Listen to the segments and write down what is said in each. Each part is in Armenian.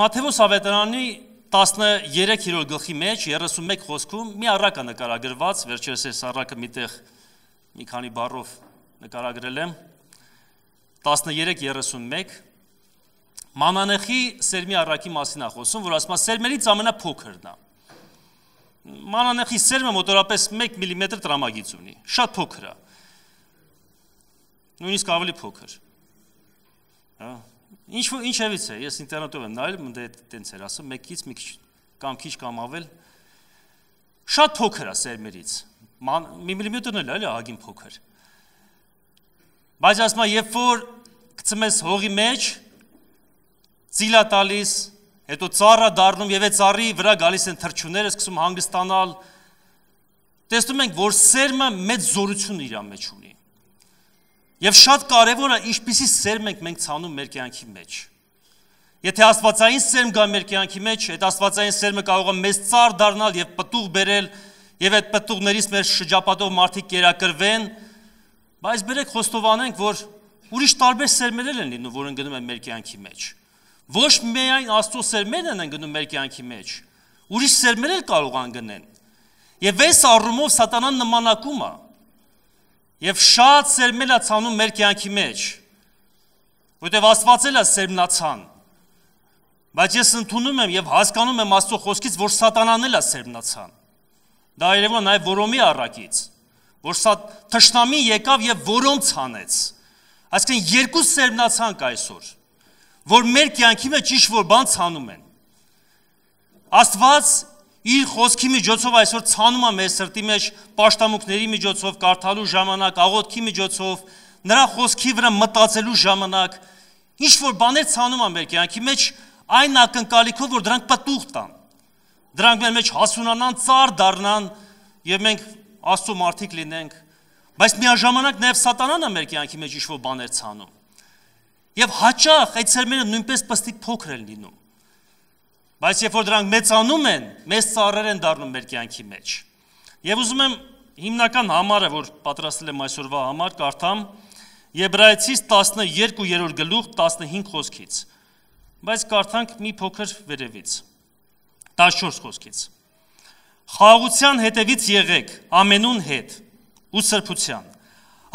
Մատթեոս ավետարանի 13-րդ գլխի մեջ 31 խոսքում մի առակա նկարագրված, վերջերս այս առակը միտեղ մի քանի բառով նկարագրել եմ 13:31 Մանանեխի սերմի առակի մասին է խոսում, որ ասում է սերմերից ամենափոքրն է։ Մանանեխի սերմը մոտորապես 1 մմ տրամագից ունի, շատ փոքր է։ Նույնիսկ ավելի փոքր։ Հա Ինչ ինչևից է, ես ինտերնետով եմ նայել, դե տենց էր ասում, մեկից մի քիչ կամ քիչ կամ ավել շատ փոքր է սերմերից։ Մի միլիմետրն էլ էլի ահագին փոքր։ Բայց ասում եմ, երբ որ գցմես հողի մեջ, ծիլա տալիս, հետո ծառը դառնում եւ այդ ծառի վրա գալիս են թրջունները, սկսում հանգստանալ։ Տեսնում ենք, որ սերմը մեծ զորություն իր մեջ ունի։ Եվ շատ կարևորը ինչպիսի սերմ ենք մենք ցանում մեր կյանքի մեջ։ Եթե աստվածային սերմ գա մեր կյանքի մեջ, այդ աստվածային սերմը կարող է մեզ ծառ դառնալ եւ պտուղ բերել եւ այդ պտուղներից մեր շրջապատող մարդիկ կերակրվեն, բայց բերեք խոստովանենք, որ ուրիշ տարբեր սերմերել են լինում, որ ընկնում են մեր կյանքի մեջ։ Ոչ միայն Աստծո սերմերն են ընկնում մեր կյանքի մեջ, ուրիշ սերմեր էլ կարող անգնեն։ Եվ այս առումով սատանան նմանակում է, նման Եվ շատ սերմել է ցանում մեր կյանքի մեջ։ Որտեւ Աստված էլ է սերմնացան։ Բայց ես ընդունում եմ եւ հասկանում եմ Աստծո խոսքից, որ սատանան էլ է սերմնացան։ Դա երևում է նաեւ Որոմի առակից, որ սա թշնամին եկավ եւ Որոմ ցանեց։ Այսինքն երկու սերմնացան կա այսօր, որ մեր կյանքի մեջ ինչ որ բան ցանում են։ Աստված իր խոսքի միջոցով այսօր ցանում է մեր սրտի մեջ աշտամուկների միջոցով կարդալու ժամանակ, աղոթքի միջոցով, նրա խոսքի վրա մտածելու ժամանակ, ինչ որ բաներ ցանում է մեր կյանքի մեջ այն ակնկալիքով, որ դրանք պատուղ տան։ Դրանք մեր մեջ հասունանան, ծառ դառնան եւ մենք Աստծո մարդիկ լինենք։ Բայց միաժամանակ նաեւ սատանան է մեր կյանքի մեջ ինչ որ բաներ ցանում։ Եվ հաճախ այդ ծերմերը նույնպես պստիկ փոքր են լինում։ Բայց երբ որ դրանք մեծանում են, մեծ ծառեր են դառնում մեր կյանքի մեջ։ Եվ ուզում եմ հիմնական համարը, որ պատրաստել եմ այսօրվա համար, կարդամ Եբրայեցիս 12-րդ գլուխ 15 խոսքից։ Բայց կարդանք մի փոքր վերևից։ 14 խոսքից։ Խաղաղության հետևից եղեք ամենուն հետ ու սրբության։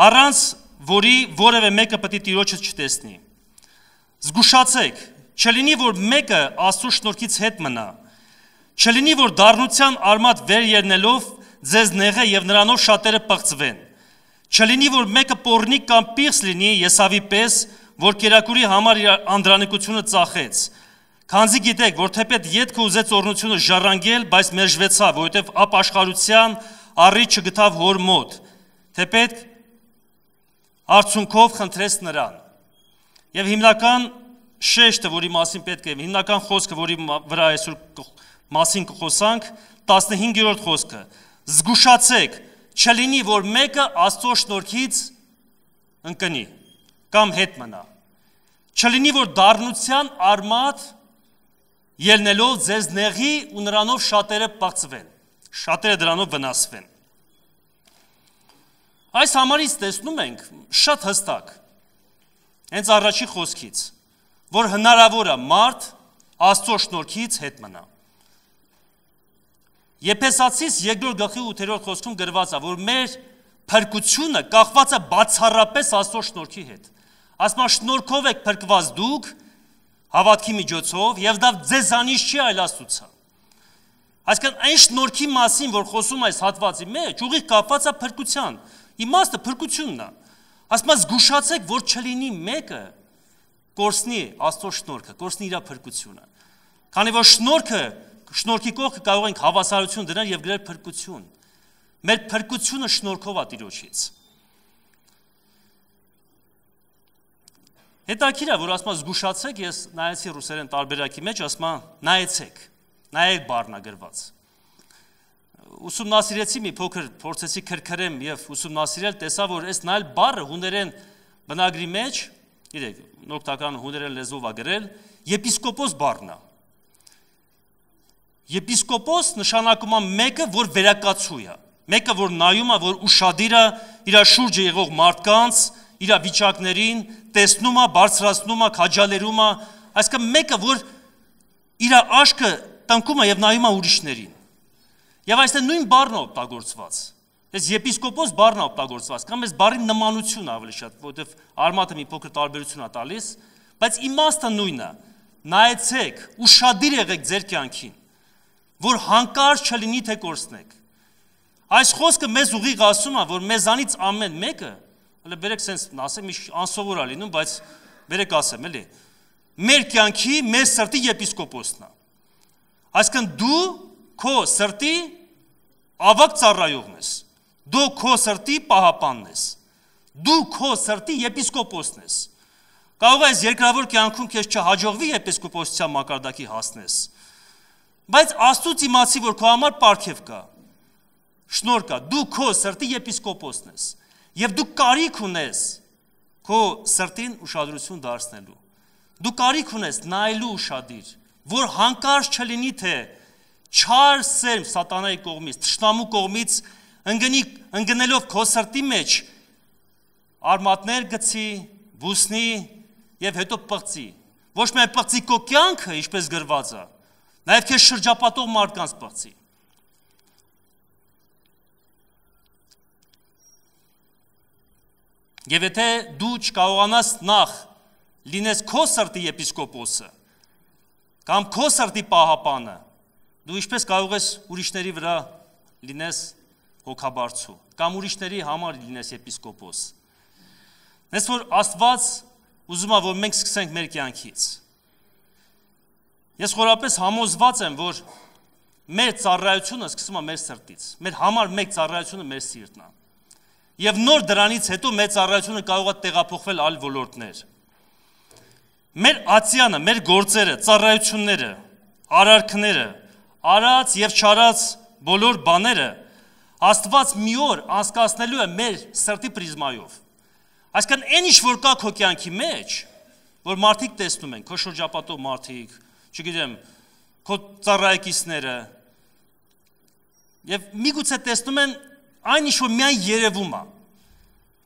Առանց որի որևէ մեկը պետք է տիրոջը չտեսնի։ Զգուշացեք, Չլինի որ մեկը Աստծո շնորհքից հետ մնա։ Չլինի որ դառնության արմատ վեր երնելով ձեզ նեղը եւ նրանով շատերը պղծվեն։ Չլինի որ մեկը պորնի կամ պիղս լինի Եսավի պես, որ կերակուրի համար իր անդրանիկությունը ծախեց։ Քանզի գիտեք, որ թեպետ յետքը ուզեց օրնությունը ժառանգել, բայց մերժվեցավ, որովհետև ապաշխարության առիթ չգտավ հոր մոտ։ Թեպետ արցունքով խնդրեց նրան։ Եվ հիմնական շեշտը, որի մասին պետք է հիմնական խոսքը, որի վրա այսօր մասին կխոսանք, 15-րդ խոսքը. զգուշացեք, չլինի որ մեկը Աստծո շնորհքից ընկնի կամ հետ մնա։ Չլինի որ դառնության արմատ ելնելով ձեզ նեղի ու նրանով շատերը պացվեն, շատերը դրանով վնասվեն։ Այս համարից տեսնում ենք շատ հստակ։ Հենց առաջի խոսքից որ հնարավոր է մարդ Աստծո շնորհքից հետ մնա։ Եփեսացիս 2-րդ գլխի 8-րդ խոսքում գրված է, որ մեր փրկությունը կախված է բացառապես Աստծո շնորհքի հետ։ Ասում է շնորհքով եք փրկված դուք հավատքի միջոցով եւ դա ձեզանից չի այլ Աստծո։ Այսինքն այն շնորհքի մասին, որ խոսում այս հատվածի մեջ, ուղիղ կապված է փրկության։ Իմաստը փրկությունն է։ Ասում է զգուշացեք, որ չլինի մեկը, կորսնի Աստծո շնորհքը, կորսնի իր փրկությունը։ Քանի որ շնորհքը, շնորհքի կողքը կարող ենք հավասարություն դնել եւ գրել փրկություն։ Մեր փրկությունը շնորհքով է Տիրոջից։ Հետաքրիր է, որ ասում է զգուշացեք, ես նայեցի ռուսերեն տարբերակի մեջ, ասում է նայեցեք, նայեք բառնա գրված ուսումնասիրեցի մի փոքր փորձեցի քրքրեմ եւ ուսումնասիրել տեսա որ այս նայել բառը հուներեն բնագրի մեջ իրեք նոկտական հուներեն լեզվով ագրել, եպիսկոպոս բառնա։ Եպիսկոպոս նշանակում է մեկը, որ վերակացու է, մեկը, որ նայում է, որ ուշադիրը իր շուրջը եղող մարդկանց, իր վիճակներին տեսնում է, բարձրացնում է, քաջալերում է, այսինքն մեկը, որ իր աշկը տնկում է եւ նայում է ուրիշներին։ Եվ այստեղ նույն բառն է օգտագործված Այս եպիսկոպոս բառն է օգտագործված, կամ այս բառի նմանությունն ավելի շատ, որովհետև արմատը մի փոքր տարբերություն է տալիս, բայց իմաստը նույնն է։ Նայեցեք, ուրشادիր եղեք ձեր կյանքին, որ հանկարծ չլինի թե կորցնեք։ Այս խոսքը մեզ ուղիղ ասում է, որ մեզանից ամեն մեկը, հələ բերեք sense ասեմ, միշտ անսովոր է լինում, բայց բերեք ասեմ, էլի։ Մեր կյանքի, մեր սրտի եպիսկոպոսն է։ Այսինքն դու քո սրտի ավակ ծառայողն ես։ Դու քո սրտի պահապանն ես։ Դու քո սրտի եպիսկոպոսն ես։ Կարող ես երկրավոր կյանքում քեզ չհաջողվի եպիսկոպոսության մակարդակի հասնես։ Բայց Աստուծո իմացի, որ քո համար պարգև կա։ Շնորհ կա։ Դու քո սրտի եպիսկոպոսն ես։ Եվ դու կարիք ունես քո սրտին ուշադրություն դարձնելու։ Դու կարիք ունես նայելու ուշադիր, որ հանկարծ չլինի թե չար սերմ սատանայի կողմից, ճշտամու կողմից ընկնի ընկնելով քո սրտի մեջ արմատներ գցի, բուսնի եւ հետո պղծի։ Ոչ միայն պղծի քո կյանքը, ինչպես գրված է, նաեւ քեզ շրջապատող մարդկանց պղծի։ Եվ եթե դու չկարողանաս նախ լինես քո սրտի եպիսկոպոսը կամ քո սրտի պահապանը, դու ինչպես կարող ես ուրիշների վրա լինես հոգաբարձու կամ ուրիշների համար լինես եպիսկոպոս։ Նես որ Աստված ուզում է որ մենք սկսենք մեր կյանքից։ Ես խորապես համոզված եմ, որ մեր ծառայությունը սկսվում է մեր սրտից։ Մեր համար մեկ ծառայությունը մեր սիրտն է։ Եվ նոր դրանից հետո մեր ծառայությունը կարող է տեղափոխվել այլ ոլորտներ։ Մեր ացիանը, մեր գործերը, ծառայությունները, արարքները, արած եւ չարած բոլոր բաները Աստված մի օր անցկացնելու է մեր սրտի պրիզմայով։ Այսինքն այն ինչ որ կա քո կյանքի մեջ, որ մարդիկ տեսնում են, քո շրջապատող մարդիկ, չգիտեմ, քո ծառայեկիցները, եւ միգուցե տեսնում են այն ինչ որ միայն երևում է։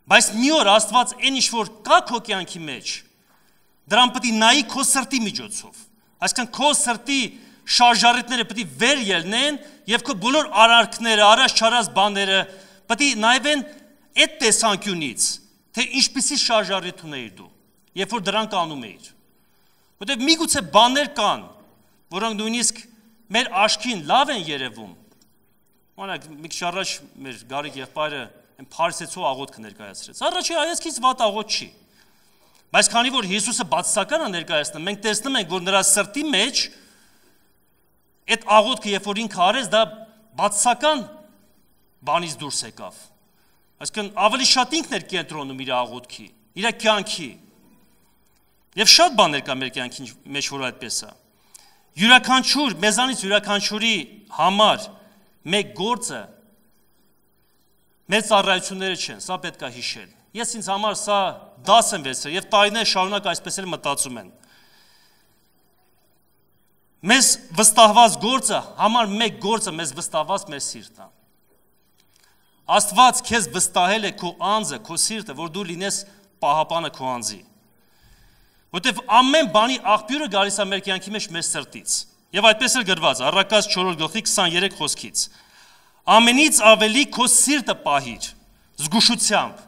Բայց մի օր Աստված այն ինչ որ կա քո կյանքի մեջ, դրան պետք է նայի քո սրտի միջոցով։ Այսինքն քո սրտի միջոցով շարժառիթները պետք է վեր ելնեն եւ քո բոլոր արարքները, առաջ չարած բաները պետք է նայվեն այդ տեսանկյունից, թե ինչպիսի շարժառիթ ունեիր դու, երբ որ դրանք անում էիր։ Որտեւ միգուցե բաներ կան, որոնք նույնիսկ մեր աչքին լավ են երևում։ Օրինակ, մի քիչ առաջ մեր Գարիկ եղբայրը այն Փարսեցու աղոթք ներկայացրեց։ Առաջի հայացքից ված աղոթք չի։ Բայց քանի որ Հիսուսը բացասական է ներկայացնում, մենք տեսնում ենք, որ նրա սրտի մեջ Այդ աղոթքը, երբ որ ինքը արեց, դա բացական բանից դուրս եկավ։ Այսինքն ավելի շատ ինքն էր կենտրոնում իր աղոթքի, իր կյանքի։ Եվ շատ բաներ կա մեր կյանքի մեջ, որ այդպես է։ Յուրաքանչյուր, մեզանից յուրաքանչյուրի համար մեկ գործը մեծ առայությունները չեն, սա պետք է հիշել։ Ես ինձ համար սա դաս եմ վերցրել եւ տարիներ շարունակ այսպես էլ մտածում եմ մեզ վստահված գործը, համար մեկ գործը մեզ վստահված մեր սիրտն է։ Աստված քեզ վստահել է քո անձը, քո սիրտը, որ դու լինես պահապանը քո անձի։ Որտեվ ամեն բանի աղբյուրը գալիս է մեր կյանքի մեջ մեր սրտից։ Եվ այդպես էլ գրված Առակաց 4 գլխի 23 խոսքից։ Ամենից ավելի քո սիրտը պահիր զգուշությամբ,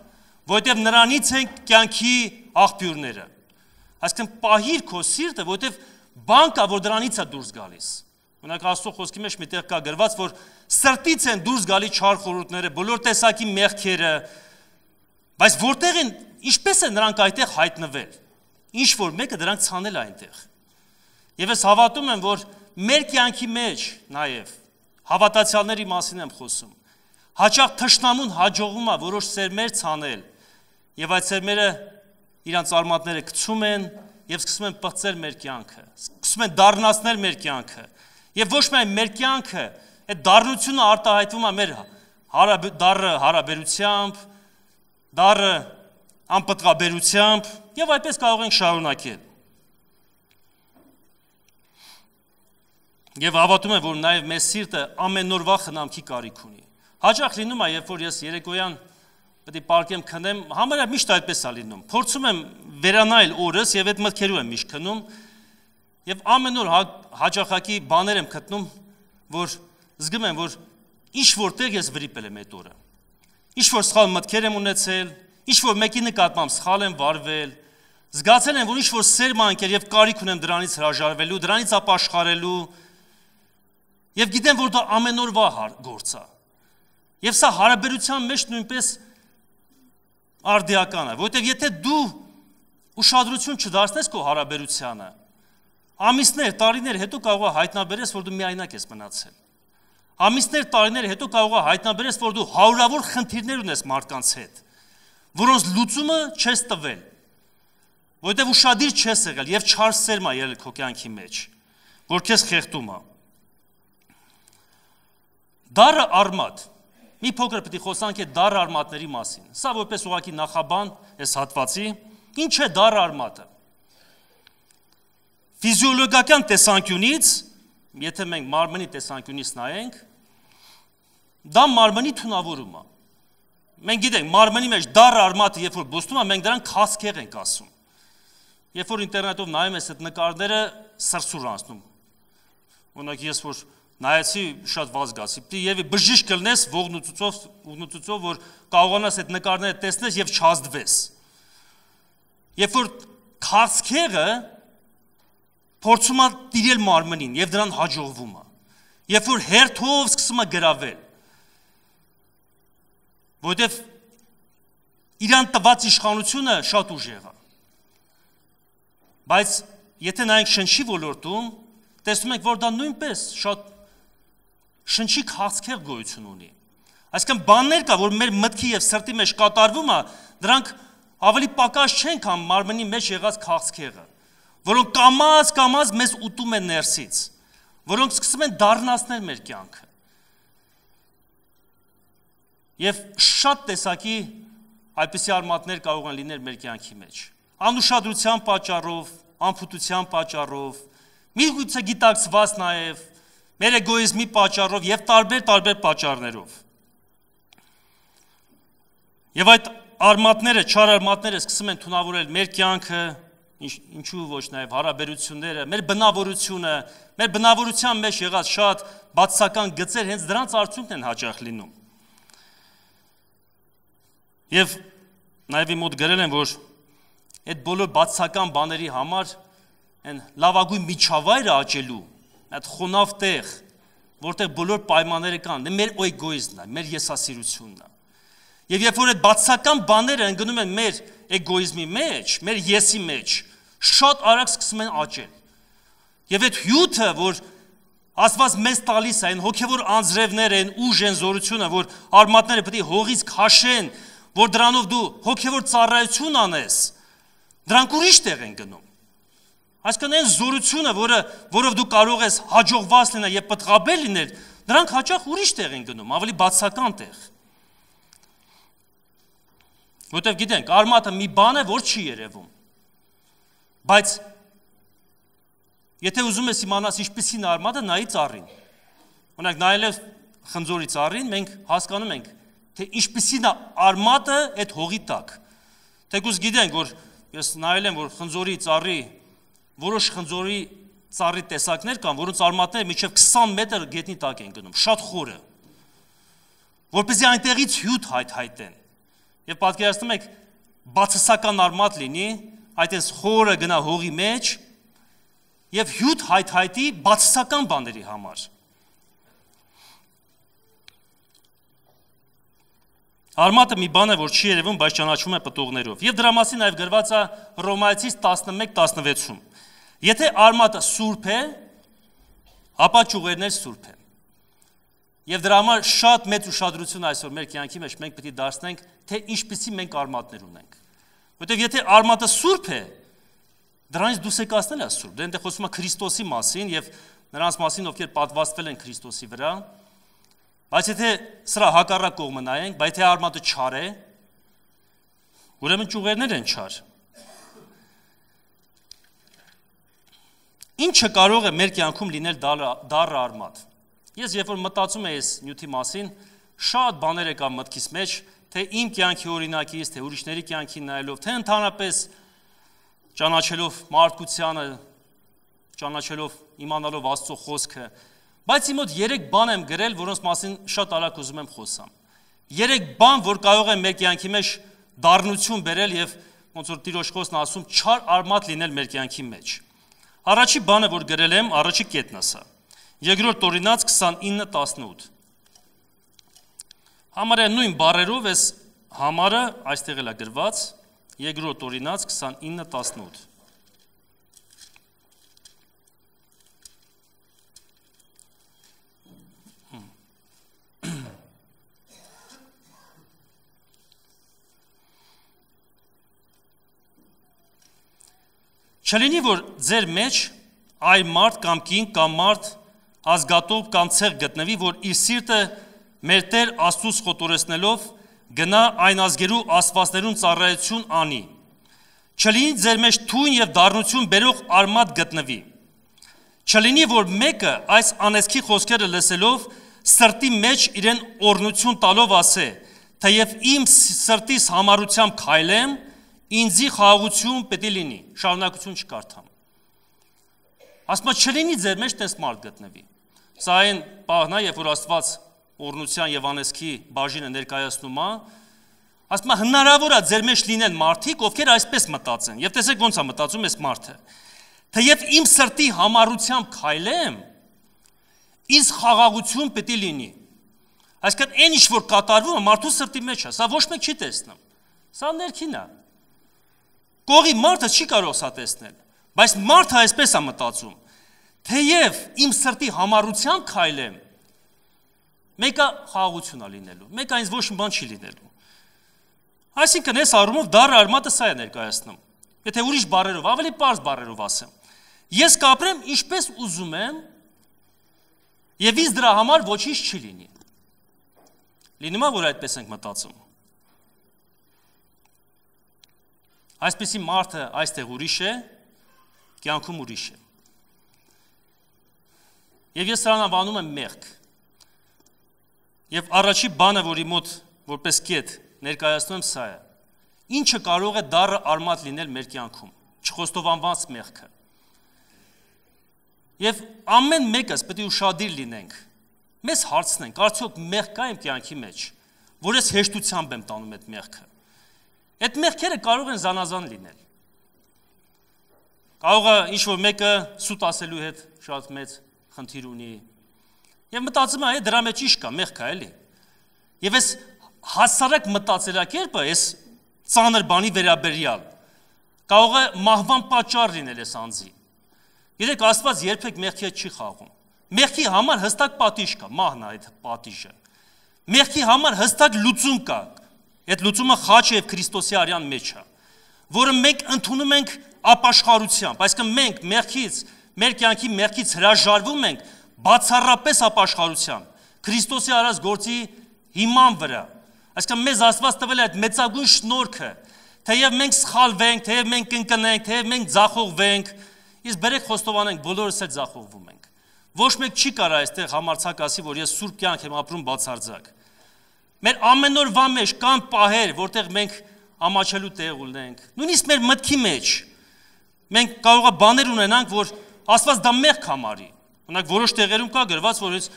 որտեվ նրանից են կյանքի աղբյուրները։ Այսինքն պահիր քո սիրտը, որտեվ որ բան կա, որ դրանից է դուրս գալիս։ Մնակ Աստծո խոսքի մեջ միտեղ կա գրված, որ սրտից են դուրս գալի չար խորհուրդները, բոլոր տեսակի մեղքերը։ Բայց որտեղ են, ինչպես են նրանք այդտեղ հայտնվել։ Ինչ որ մեկը դրանք ցանել այնտեղ։ Եվ ես հավատում եմ, որ մեր կյանքի մեջ նաև հավատացյալների մասին եմ խոսում։ Հաճախ թշնամուն հաջողում է որոշ սերմեր ցանել, եւ այդ սերմերը իրանց արմատները գցում են, եւ սկսում են պղծել մեր կյանքը, սկսում են դառնացնել մեր կյանքը։ Եվ ոչ միայն մեր կյանքը, այդ դառնությունը արտահայտվում է մեր հարաբ դառը հարաբերությամբ, դառը անպտղաբերությամբ եւ այդպես կարող ենք շարունակել։ Եվ հավատում եմ, որ նաև մեր սիրտը ամեն օր վախ խնամքի կարիք ունի։ Հաճախ լինում է, երբ որ ես երեկոյան պետք է պարկեմ քնեմ, համարյա միշտ այդպես է լինում։ Փորձում եմ վերանայել օրս եւ այդ մտքերով եմ միշտ քնում եւ ամեն օր հա, հաճախակի բաներ եմ գտնում, որ զգում եմ, որ ինչ որտեղ ես վրիպել եմ այդ օրը։ Ինչ որ սխալ մտքեր եմ ունեցել, ինչ որ մեկի նկատմամբ սխալ եմ վարվել, զգացել եմ, որ ինչ որ սերմանք էր եւ կարիք ունեմ դրանից հրաժարվելու, դրանից ապաշխարելու։ Եվ գիտեմ, որ դա ամեն օրվա գործ է։ Եվ սա հարաբերության մեջ նույնպես արդիական է, որովհետև եթե դու ուշադրություն չդարձնես քո հարաբերությանը, ամիսներ, տարիներ հետո կարող է հայտնաբերես, որ դու միայնակ ես մնացել։ Ամիսներ, տարիներ հետո կարող է հայտնաբերես, որ դու հարյուրավոր խնդիրներ ունես մարդկանց հետ, որոնց լուծումը չես տվել։ Որովհետև ուրشادիր չես եղել եւ չար սերմ է եղել քո կյանքի մեջ, որ քեզ խեղդում է։ Դարը արմատ Մի փոքր պիտի խոսանք է դար արմատների մասին։ Սա որպես ուղակի նախաբան այս հատվածի, ինչ է դար արմատը։ Ֆիզիոլոգիական տեսանկյունից, եթե մենք մարմնի տեսանկյունից նայենք, դա մարմնի թունավորումն է։ Մենք գիտենք, մարմնի մեջ դառը արմատը, երբ որ բուստում է, մենք դրան քասքեղ ենք ասում։ Երբ որ ինտերնետով նայում ես այդ նկարները, սրսուր անցնում։ Օրինակ ես որ նայեցի շատ վազ գացի։ Պետք է եւի բժիշկ կլնես ողնուցուցով, ուղնուցուցով, որ կարողանաս այդ նկարները տեսնես եւ չազդվես։ Երբ որ քարսքերը փորձում է դիրել մարմնին եւ դրան հաջողվում է։ Երբ որ հերթով սկսում է գրավել, որտեվ իրան տված իշխանությունը շատ ուժեղ է։ Բայց եթե նայենք շնչի ոլորտում, տեսնում ենք, որ դա նույնպես շատ շնչի քաղցկեղ գոյություն ունի։ Այսինքն բաններ կա, որ մեր մտքի եւ սրտի մեջ կատարվում է, դրանք ավելի պակաս չեն, քան մարմնի մեջ եղած քաղցկեղը, որոնք կամած կամած մեզ ուտում են ներսից, որոնք սկսում են դառնացնել մեր կյանքը։ Եվ շատ տեսակի այդպիսի արմատներ կարող են լինել մեր կյանքի մեջ։ Անուշադրության պատճառով, անփութության պատճառով, միգուցե գիտակցված նաև մեր էգոիզմի պատճառով եւ տարբեր-տարբեր պատճառներով։ Եվ այդ արմատները, չար արմատները սկսում են թունավորել մեր կյանքը, ինչ, ինչու ոչ նաեւ հարաբերությունները, մեր բնավորությունը, մեր բնավորության մեջ եղած շատ բացական գծեր հենց դրանց արդյունքն են հաճախ լինում։ Եվ նաեւ իմ մոտ գրել են, որ այդ բոլոր բացական բաների համար այն լավագույն միջավայրը աճելու այդ խոնավ տեղ, որտեղ բոլոր պայմանները կան, դա մեր էգոիզմն է, մեր եսասիրությունն է։ Եվ երբ որ այդ բացական բաները ընկնում են մեր էգոիզմի մեջ, մեր եսի մեջ, շատ արագ սկսում են աճել։ Եվ այդ հյութը, որ Աստված մեզ տալիս է, այն հոգևոր անձրևները, այն ուժեն զորությունը, որ արմատները պետք է հողից քաշեն, որ դրանով դու հոգևոր ծառայություն անես, դրանք ուրիշ տեղ են գնում։ Այսինքն այն զորությունը, որը որով դու կարող ես հաջողված լինել եւ պատրաստ լինել, նրանք հաճախ ուրիշ տեղ են գնում, ավելի բացական տեղ։ Որտեւ գիտենք, արմատը մի բան է, որ չի երևում։ Բայց եթե ուզում ես իմանաս ինչպեսին արմատը, նայի ծառին։ Օրինակ նայելով խնձորի ծառին, մենք հասկանում ենք, թե ինչպեսին է արմատը այդ հողի տակ։ Թեկուզ գիտենք, որ ես նայել եմ, որ խնձորի ծառի որոշ խնձորի ծառի տեսակներ կան, որոնց արմատները մինչև 20 մետր գետնի տակ են գնում, շատ խորը։ Որպեսզի այնտեղից հյութ հայտ հայտեն։ Եվ պատկերացնում եք, բացասական արմատ լինի, այդ էս խորը գնա հողի մեջ եւ հյութ հայտ հայտի բացասական բաների համար։ Արմատը մի բան է, որ չի երևում, բայց ճանաչվում է պտուղներով։ Եվ դրա մասին նաև գրված է Ռոմայցից 11:16-ում։ Եթե արմատը սուրբ է, ապա ճյուղերն էլ սուրբ են։ Եվ դրա համար շատ մեծ ուշադրություն այսօր մեր կյանքի մեջ մենք պետք է դարձնենք, թե ինչպեսի մենք արմատներ ունենք։ Որտեւ եթե արմատը սուրբ է, դրանից դուս եք ասնել ասուրբ։ Դե այնտեղ խոսվում է Քրիստոսի մասին եւ նրանց մասին, ովքեր պատվաստվել են Քրիստոսի վրա։ Բայց եթե սրա հակառակ կողմը նայենք, բայց եթե արմատը չար է, ուրեմն ճյուղերներ են չար։ են Ինչը կարող է մեր կյանքում լինել դառը արմատ։ Ես երբ որ մտածում եմ այս նյութի մասին, շատ բաներ եկա մտքիս մեջ, թե իմ կյանքի օրինակից, թե ուրիշների կյանքին նայելով, թե ընդհանրապես ճանաչելով մարդկությանը, ճանաչելով, իմանալով Աստծո խոսքը, բայց իմ մոտ 3 բան եմ գրել, որոնց մասին շատ արագ ուզում եմ խոսամ։ 3 բան, որ կարող են մեր կյանքի մեջ դառնություն բերել եւ ոնց որ Տիրոջ խոսքն ասում, չար արմատ լինել մեր կյանքի մեջ։ մեջ Առաջի բանը, որ գրել եմ, առաջի կետն է սա։ Երկրորդ օրինաց 29:18։ Համարը նույն բարերով էս համարը այստեղ էլ է գրված, երկրորդ օրինաց 29:18։ Չլինի, որ ձեր մեջ այ մարդ կամ կին կամ մարդ ազգատով կամ ցեղ գտնվի, որ իր սիրտը մեր Տեր Աստծուց խոտորեսնելով գնա այն ազգերու աստվածներուն ծառայություն անի։ Չլինի ձեր մեջ թույն եւ դառնություն բերող արմատ գտնվի։ Չլինի, որ մեկը այս անեսքի խոսքերը լսելով սրտի մեջ իրեն օրնություն տալով ասե, թեև իմ սրտիս համառությամբ քայլեմ, ինձի խաղաղություն պետք է լինի, շարունակություն չկարդամ։ Ասմա չլինի ձեր մեջ տես մարդ գտնվի։ Սա այն պահն է, երբ որ Աստված օրնության եւ անեսքի բաժինը ներկայացնում է, ասմա հնարավոր է ձեր մեջ լինեն մարդիկ, ովքեր այսպես մտածեն։ Եվ տեսեք ոնց է մտածում այս մարդը։ Թեև իմ սրտի համառությամբ քայլեմ, ինձ խաղաղություն պետք է լինի։ Այսինքն այն ինչ որ կատարվում է մարդու սրտի մեջ է, սա ոչ մեկ չի տեսնում։ Սա ներքին է։ Կողի մարդը չի կարող սա տեսնել, բայց մարդը այսպես է մտածում. Թեև իմ սրտի համառությամբ քայլեմ, մեկը խաղաղություն է լինելու, մեկը ինձ ոչ մի բան չի լինելու։ Այսինքն այս առումով դառը արմատը սա է ներկայացնում։ Եթե ուրիշ բառերով, ավելի པարզ բառերով ասեմ, ես կապրեմ ինչպես ուզում եմ եւ ինձ դրա համար ոչինչ չի լինի։ Լինումա որ այդպես ենք մտածում։ Այսպեսի մարդը այստեղ ուրիշ է, կյանքում ուրիշ է։ Եվ ես սրան անվանում եմ մեղք։ Եվ առաջի բանը, որի մոտ որպես կետ ներկայացնում եմ սա է։ Ինչը կարող է դառը արմատ լինել մեր կյանքում, չխոստովանված մեղքը։ Եվ ամեն մեկս պետք է ուրشادիր լինենք։ Մեզ հարցնենք, արդյոք մեղք կա իմ կյանքի մեջ, որ ես հեշտությամբ եմ տանում այդ մեղքը։ Այդ մեղքերը կարող են զանազան լինել։ Կարող է ինչ որ մեկը սուտ ասելու հետ շատ մեծ խնդիր ունի։ Եվ մտածում է, այ դրա մեջ ինչ կա, մեղք է, էլի։ Եվ այս հասարակ մտածելակերպը, այս ծանր բանի վերաբերյալ կարող է մահվան պատճառ լինել այս անձի։ Գիտեք, Աստված երբեք մեղքի հետ չի խաղում։ Մեղքի համար հստակ պատիժ կա, մահն է այդ պատիժը։ Մեղքի համար հստակ լուծում կա, Այդ լուծումը խաչի եւ Քրիստոսի արյան մեջ է, որը մենք ընդունում ենք ապաշխարությամբ, այսինքն մենք մեղքից, մեր կյանքի մեղքից հրաժարվում ենք բացառապես ապաշխարությամբ, Քրիստոսի արած գործի հիման վրա։ Այսինքն մեզ Աստված տվել է այդ մեծագույն շնորհքը, թեև մենք սխալվենք, թեև մենք ընկնենք, թեև մենք ձախողվենք, իսկ բերեք խոստովանենք, բոլորս էլ ձախողվում ենք։ Ոչ մեկ չի կարա այստեղ համարցակ ասի, որ ես սուրբ կյանք եմ ապրում բացարձակ մեր ամենօրվա մեջ կան պահեր, որտեղ մենք ամաչելու տեղ ունենք։ Նույնիսկ մեր մտքի մեջ մենք կարողա բաներ ունենանք, որ Աստված դա մեղք համարի։ Օրինակ որոշ տեղերում կա գրված, որ այս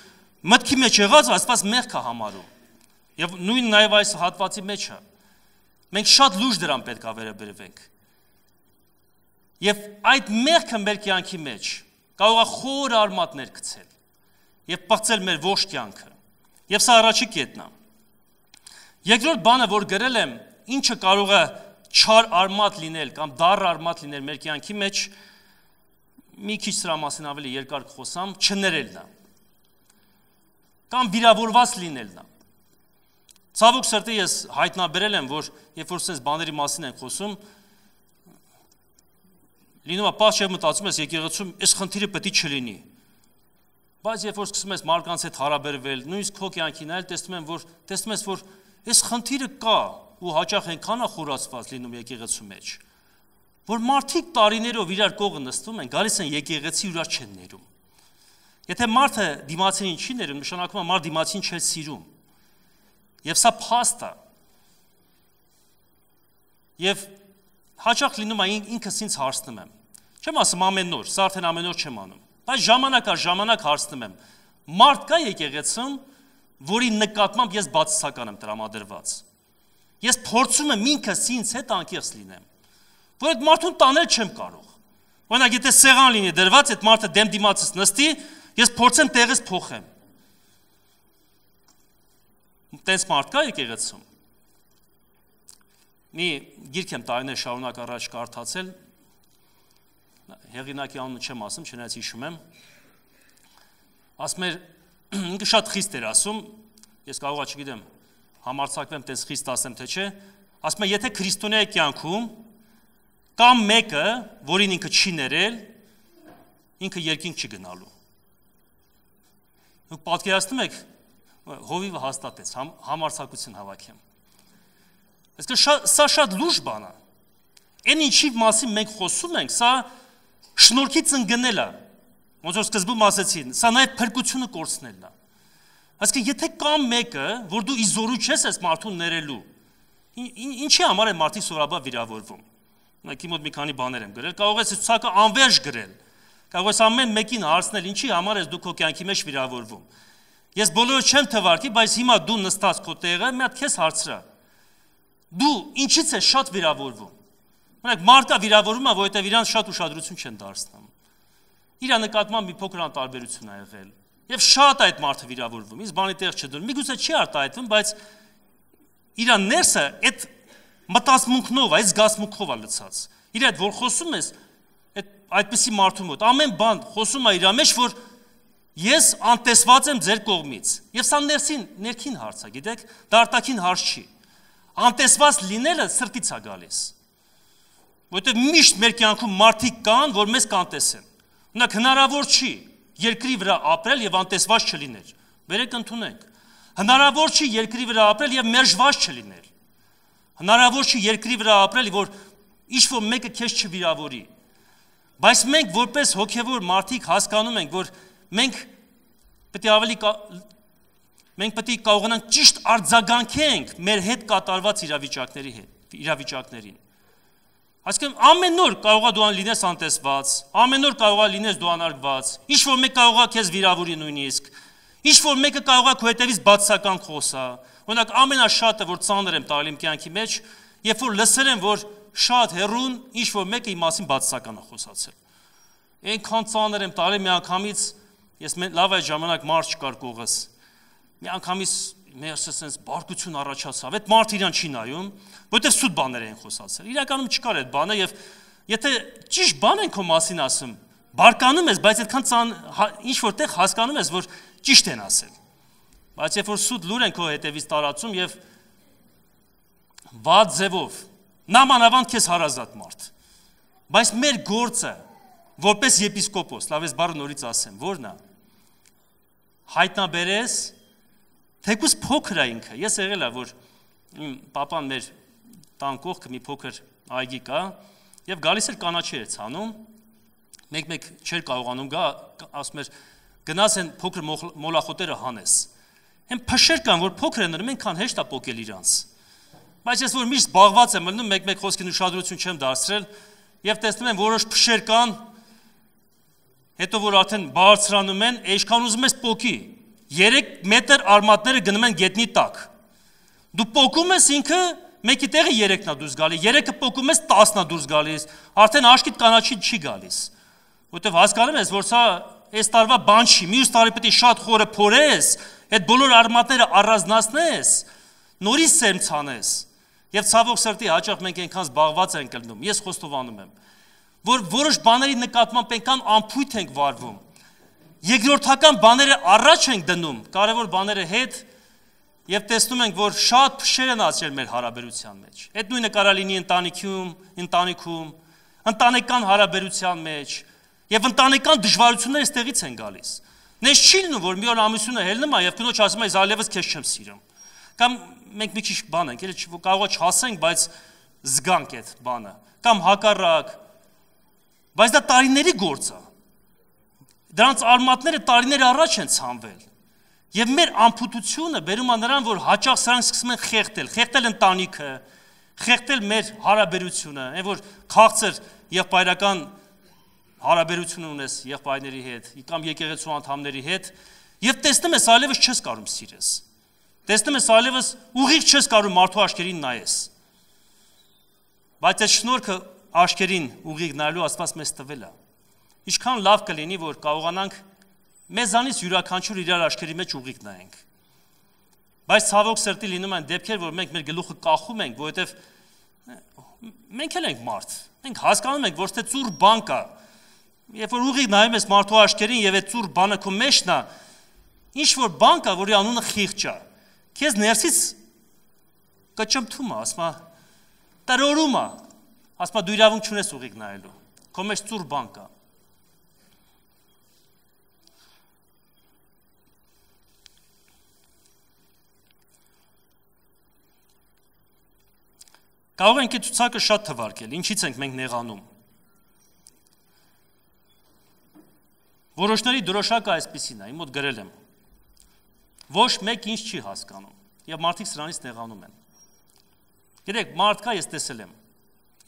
մտքի մեջ եղած Աստված մեղք է համարում։ Եվ նույն նաև այս հատվածի մեջը։ Մենք շատ լուրջ դրան պետք է վերաբերվենք։ Եվ այդ մեղքը մեր կյանքի մեջ կարող է խոր արմատներ գցել եւ պղծել մեր ողջ կյանքը։ Եվ սա առաջի կետն է։ Երկրորդ բանը, որ գրել եմ, ինչը կարող է չար արմատ լինել կամ դառը արմատ լինել մեր կյանքի մեջ, մի քիչ սրա մասին ավելի երկար կխոսամ, չներելն է։ Կամ վիրավորված լինելն է։ Ցավոք սրտի ես հայտնաբերել եմ, որ երբ որ sense բաների մասին են խոսում, լինում է պարզ չեմ մտածում ես եկեղեցում, այս խնդիրը պետք է չլինի։ Բայց երբ որ սկսում ես մարդկանց հետ հարաբերվել, նույնիսկ քո կյանքին այլ տեսնում եմ, որ տեսնում ես, որ, տեսնում ես, որ Այս խնդիրը կա ու հաճախ ենքան է խորացված լինում եկեղեցու մեջ, որ մարդիկ տարիներով իրար կողը նստում են, գալիս են եկեղեցի ուրար չեն ներում։ Եթե մարդը դիմացին չի ներում, նշանակում է մարդ դիմացին չէ սիրում։ Եվ սա փաստ է։ Եվ հաճախ լինում է ինքս ինձ հարցնում եմ։ Չեմ ասում ամեն օր, սա արդեն ամեն օր չեմ անում, բայց ժամանակ առ ժամանակ հարցնում եմ։ Մարդ կա եկեղեցում, որի նկատմամբ ես բացասական եմ տրամադրված։ Ես փորձում եմ ինքս ինձ հետ անկեղծ լինեմ, որ այդ մարդուն տանել չեմ կարող։ Օրինակ, եթե սեղան լինի դրված, այդ մարդը դեմ դիմացից նստի, ես փորձեմ տեղից փոխեմ։ Տենց մարդ կա եկեղեցում։ Մի գիրք եմ տարիներ շարունակ առաջ կարդացել, հեղինակի անունը չեմ ասում, չնայած հիշում եմ։ Ասում էր ինքը շատ խիստ էր ասում, ես կարողա չգիտեմ, համարցակվեմ տես խիստ ասեմ թե չէ, ասում է, եթե քրիստոնեի կյանքում կամ մեկը, որին ինքը չի ներել, ինքը երկինք չի գնալու։ Դուք պատկերացնում եք, հովիվը հաստատեց, համ, համարցակություն հավաքեմ։ Այսինքն շա, սա շատ լուրջ բան է։ Այն ինչի մասին մենք խոսում ենք, սա շնորհքից ընկնելա։ են Ոնց որ սկզբում ասացին, սա նաև փրկությունը կորցնելն է։ Այսինքն եթե կամ մեկը, որ դու իզորու չես այս մարդուն ներելու, ինչի համար է մարդիկ սորաբար վիրավորվում։ Ունակի մոտ մի քանի բաներ եմ գրել, կարող ես ցուցակը անվերջ գրել։ Կարող ես ամեն մեկին հարցնել, ինչի համար ես դու քո կյանքի մեջ վիրավորվում։ Ես բոլորը չեմ թվարկի, բայց հիմա դու նստած քո տեղը մի հատ քեզ հարցրա։ Դու ինչից ես շատ վիրավորվում։ Մենակ մարդը վիրավորվում է, որովհետև իրան շատ ուշադրություն չեն դարձնում իր նկատմամբ մի փոքր անտարբերություն ա եղել։ Եվ շատ այդ մարդը վիրավորվում, ինձ բանի տեղ չդնում։ Միգուցե չի արտահայտվում, բայց իր ներսը այդ մտածմունքով, այդ զգացմունքով ա լցած։ Իր այդ որ խոսում ես, այդ այդպիսի մարդու մոտ ամեն բան խոսում ա իր մեջ, որ ես անտեսված եմ ձեր կողմից։ Եվ սա ներսին, ներքին հարց է, գիտեք, դա արտաքին հարց չի։ Անտեսված լինելը սրտից է գալիս։ Որտեղ միշտ մեր կյանքում մարդիկ կան, որ մեզ կանտեսեն նա հնարավոր չի երկրի վրա ապրել եւ անտեսված չլինել։ Վերեք ընդունենք։ Հնարավոր չի երկրի վրա ապրել եւ մերժված չլինել։ Հնարավոր չի երկրի վրա ապրել, որ ինչ որ մեկը քեզ չվիրավորի։ Բայց մենք որպես հոգեվոր մարդիկ հասկանում ենք, որ մենք պետք է ավելի կա, մենք պետք է կարողանանք ճիշտ արձագանքենք մեր հետ կատարված իրավիճակների հետ, իրավիճակներին։ Այսինքն ամեն օր կարողա դու ան լինես անտեսված, ամեն օր կարողա լինես դու անարգված։ Ինչ որ մեկ կարողա քեզ վիրավորի նույնիսկ։ Ինչ որ մեկը կարողա քո հետևից բացական խոսա։ Օրինակ ամենաշատը որ ծանր եմ տարել իմ կյանքի մեջ, երբ որ լսել եմ որ շատ հերուն ինչ որ մեկը իմ մասին բացական է խոսացել։ Այնքան ծանր եմ տարել մի անգամից, ես լավ այդ ժամանակ մարդ չկար կողս։ Մի անգամից մեզ ասես բարկություն առաջացավ։ Այդ մարդը իրան չի նայում, որտեղ սուտ բաներ են խոսացել։ Իրականում չկար այդ բանը եւ եթե ճիշտ բան են քո մասին ասում, բարկանում ես, բայց այդքան ցան հա, ինչ որտեղ հասկանում ես, որ ճիշտ են ասել։ Բայց երբ որ սուտ լուր են քո հետևից տարածում եւ վատ ձևով նամանավանդ քեզ հարազատ մարդ։ Բայց մեր գործը որպես եպիսկոպոս, լավ ես բառը նորից ասեմ, որն է։ Հայտնաբերես Թեկուս փոքր է ինքը։ Ես եղել է որ իմ papan մեր տան կողքը մի փոքր այգի կա եւ գալիս էր կանաչի էր ցանում։ Մեկ-մեկ չէր կարողանում գա, ասում էր գնաս են փոքր մոլախոտերը հանես։ Հեն փշեր կան, որ փոքր են նրում, ենքան հեշտ է փոկել իրանց։ Բայց ես որ միշտ զբաղված եմ լինում, մեկ-մեկ խոսքին ուշադրություն չեմ դարձրել եւ տեսնում եմ որոշ փշեր կան, հետո որ արդեն բարձրանում են, ինչքան ուզում ես փոքի, 3 մետր արմատները գնում են գետնի տակ։ Դու փոկում ես ինքը մեկի տեղը 3-ն է դուրս գալի, 3-ը փոկում ես 10-ն է դուրս գալիս, արդեն աշկիտ կանաչի չի գալիս։ Որտեվ հասկանում ես, որ սա այս տարվա բան չի, մյուս տարի պետք է շատ խորը փորես, այդ բոլոր արմատները առանձնացնես, նորից սեմ ցանես։ Եվ ցավոք սրտի հաճախ մենք այնքան զբաղված ենք լինում, ես խոստովանում եմ, որ որոշ բաների նկատմամբ այնքան անփույթ ենք վարվում, երկրորդական բաները առաջ ենք դնում, կարևոր բաները հետ եւ տեսնում ենք, որ շատ փշեր են աճել մեր հարաբերության մեջ։ Այդ նույնը կարա լինի ընտանիքում, ընտանիքում, ընտանեկան հարաբերության մեջ եւ ընտանեկան դժվարությունները ստեղից են գալիս։ Նես չի լինում, որ մի օր ամուսինը հելնում է եւ քնոջ ասում է, «Ես ալևս քեզ չեմ սիրում»։ Կամ մենք մի քիչ բան ենք, էլի կարողա չհասենք, բայց զգանք այդ բանը։ Կամ հակառակ։ Բայց դա տարիների գործ է Դրանց արմատները տարիներ առաջ են ցանվել։ Եվ մեր ամփոփությունը բերում է նրան, որ հաճախ սրանք սկսում են խեղդել, խեղդել ընտանիքը, խեղդել մեր հարաբերությունը, այն որ քաղցր եղբայրական հարաբերություն ունես եղբայրների հետ կամ եկեղեցու անդամների հետ, եւ տեսնում ես այլևս չես կարող սիրես։ Տեսնում ես այլևս ուղիղ չես կարող մարդու աչքերին նայես։ Բայց այդ շնորհքը աչքերին ուղիղ նայելու աստված մեզ տվել է։ Ինչքան լավ կլինի, որ կարողանանք մեզանից յուրաքանչյուր իրար աչքերի մեջ ուղիղ նայենք։ Բայց ցավոք սրտի լինում են դեպքեր, որ մենք մեր գլուխը կախում ենք, որովհետև մենք էլ ենք մարդ։ Մենք հասկանում ենք, որ թե ծուր բան կա։ Երբ որ ուղիղ նայում ես մարդու աչքերին եւ այդ ծուր բանը քո մեջն է, ինչ որ բան կա, որի անունը խիղճ է։ Քեզ ներսից կճմթում է, ասում է, տրորում է, ասում է դու իրավունք չունես ուղիղ նայելու։ Քո մեջ ծուր բան կա։ Կարող ենք այդ ցուցակը շատ թվարկել, ինչից ենք մենք նեղանում։ Որոշների դրոշակը այսպեսին է, իմ մոտ գրել եմ։ Ոչ մեկ ինչ չի հասկանում, եւ մարդիկ սրանից նեղանում են։ Գիտեք, մարդ կա, ես տեսել եմ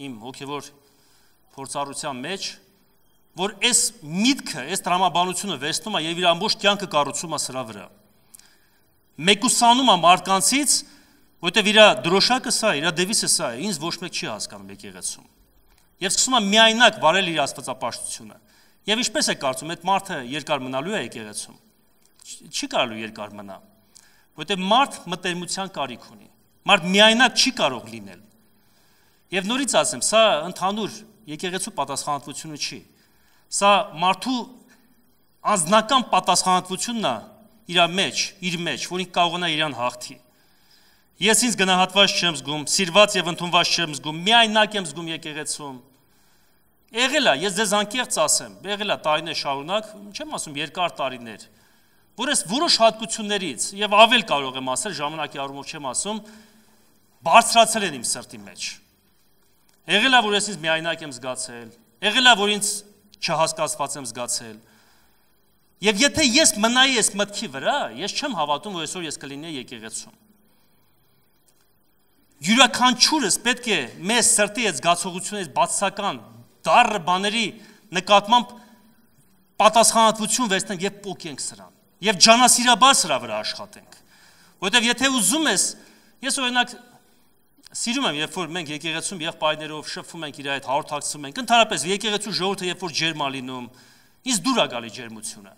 իմ հոգևոր փորձառության մեջ, որ այս միտքը, այս տրամաբանությունը վերցնում է եւ իր ամբողջ կյանքը կառուցում է սրա վրա։ Մեկուսանում է մարդկանցից, Որտեվ իր դրոշակը սա, իր դևիսը սա է, ինձ ոչ մեկ չի հասկանում եկեղեցում։ Եվ սկսում է միայնակ վարել իր աստվածապաշտությունը։ Եվ ինչպես է կարծում, այդ մարդը երկար մնալու է եկեղեցում։ Չի կարելու երկար մնա, որտեվ մարդ մտերմության կարիք ունի։ Մարդ միայնակ չի կարող լինել։ Եվ նորից ասեմ, սա ընդհանուր եկեղեցու պատասխանատվությունը չի։ Սա մարդու անznական պատասխանատվությունն է իր մեջ, իր մեջ, որին կարողանա իրան հաղթի։ Ես ինձ գնահատված չեմ զգում, սիրված եւ ընդունված չեմ զգում, միայնակ եմ զգում եկեղեցում։ Եղելա, ես ձեզ անկեղծ ասեմ, եղելա տարիներ շարունակ, չեմ ասում երկար տարիներ, որ ես որոշ հատկություններից եւ ավել կարող եմ ասել, ժամանակի առումով չեմ ասում, բարձրացել են իմ սրտի մեջ։ Եղելա, որ ես ինձ միայնակ եմ զգացել, եղելա, որ ինձ չհասկացված եմ զգացել։ Եվ եթե ես մնայի այս մտքի վրա, ես չեմ հավատում, որ այսօր ես կլինեի եկեղեցում յուրաքանչյուրս պետք է մեզ սրտի այդ զգացողությունից բացական դառը բաների նկատմամբ պատասխանատվություն վերցնենք եւ փոքենք սրան եւ ջանասիրաբար սրա վրա աշխատենք որովհետեւ եթե ուզում ես ես օրինակ սիրում եմ երբ որ մենք եկեղեցում եղբայրներով շփվում ենք իր հետ հարթակցում ենք ընդհանրապես եկեղեցու ժողովուրդը երբ որ ջերմա լինում ինձ դուր է գալի ջերմությունը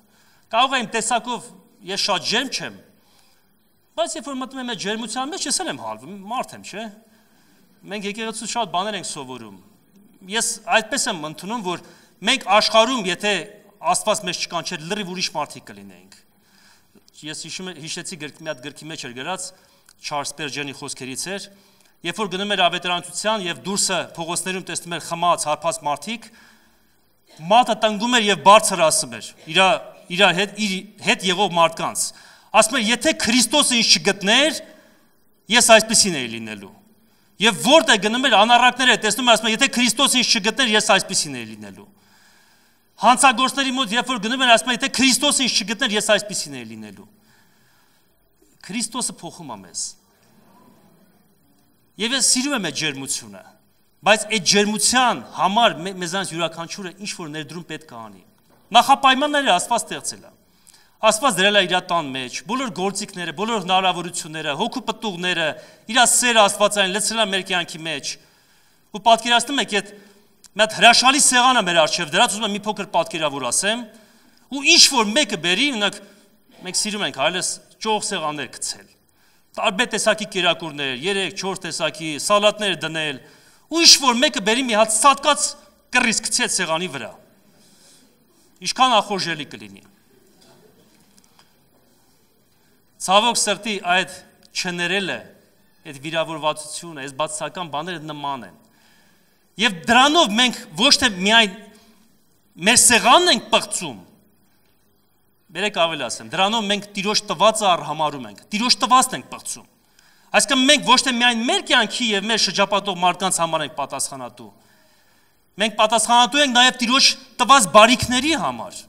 կարող է իմ տեսակով ես շատ ջերմ չեմ Բայց երբ որ մտնում եմ այդ ջերմության մեջ, ես էլ եմ հալվում, մարդ եմ, չէ՞։ Մենք եկեղեցու շատ բաներ ենք սովորում։ Ես այդպես եմ ընդունում, որ մենք աշխարհում, եթե Աստված մեզ չկանչեր, լրիվ ուրիշ մարդիկ կլինեինք։ Ես հիշում եմ, հիշեցի գրքի մի հատ գրքի մեջ էր գրած Չարլզ Պերջենի խոսքերից էր, երբ որ գնում էր ավետարանության եւ դուրսը փողոցներում տեսնում էր խմած, հարփած մարդիկ, մատը տնգում էր եւ բարձր ասում էր իր իր հետ իր հետ եղող մարդկանց Ասում էր, եթե Քրիստոսը ինձ չգտներ, ես այսպեսին էի լինելու։ Եվ որտե գնում էր անառակները, տեսնում է, ասում է, եթե Քրիստոսը ինձ չգտներ, ես այսպեսին էի լինելու։ Հանցագործների մոտ երբ որ գնում են, ասում է, եթե Քրիստոսը ինձ չգտներ, ես այսպեսին էի լինելու։ Քրիստոսը փոխում է մեզ։ Եվ ես սիրում եմ այդ ջերմությունը, բայց այդ ջերմության համար մեզանց յուրաքանչյուրը ինչ որ ներդրում պետք է անի։ Նախապայմանները Աստված ստեղծել է։ Աստված դրել է իր տան մեջ բոլոր գործիքները, բոլոր հնարավորությունները, հոգու պտուղները, իր սերը Աստվածային լցրել է մեր կյանքի մեջ։ Ու պատկերացնում եք այդ մի հատ հրաշալի սեղանը մեր արջև դրած, ուզում եմ մի փոքր պատկերավոր ասեմ, ու ինչ որ մեկը բերի, օրինակ մենք սիրում ենք հայելս ճող սեղաններ գցել։ Տարբեր տեսակի կերակուրներ, 3-4 տեսակի սալատներ դնել, ու ինչ որ մեկը բերի մի հատ սատկած կռիս գցեց սեղանի վրա։ Ինչքան ախորժելի կլինի։ Ցավոք սրտի այդ չներելը, այդ վիրավորվածությունը, այս բացական բաները նման են։ Եվ դրանով մենք ոչ թե միայն մեր սեղանն ենք պղծում, Բերեք ավել ասեմ, դրանով մենք Տիրոջ տվածը առհամարում ենք։ Տիրոջ տվածն ենք պղծում։ Այսինքն մենք ոչ թե միայն մեր կյանքի եւ մեր շրջապատող մարդկանց համար ենք պատասխանատու։ Մենք պատասխանատու ենք նաեւ Տիրոջ տված բարիքների համար։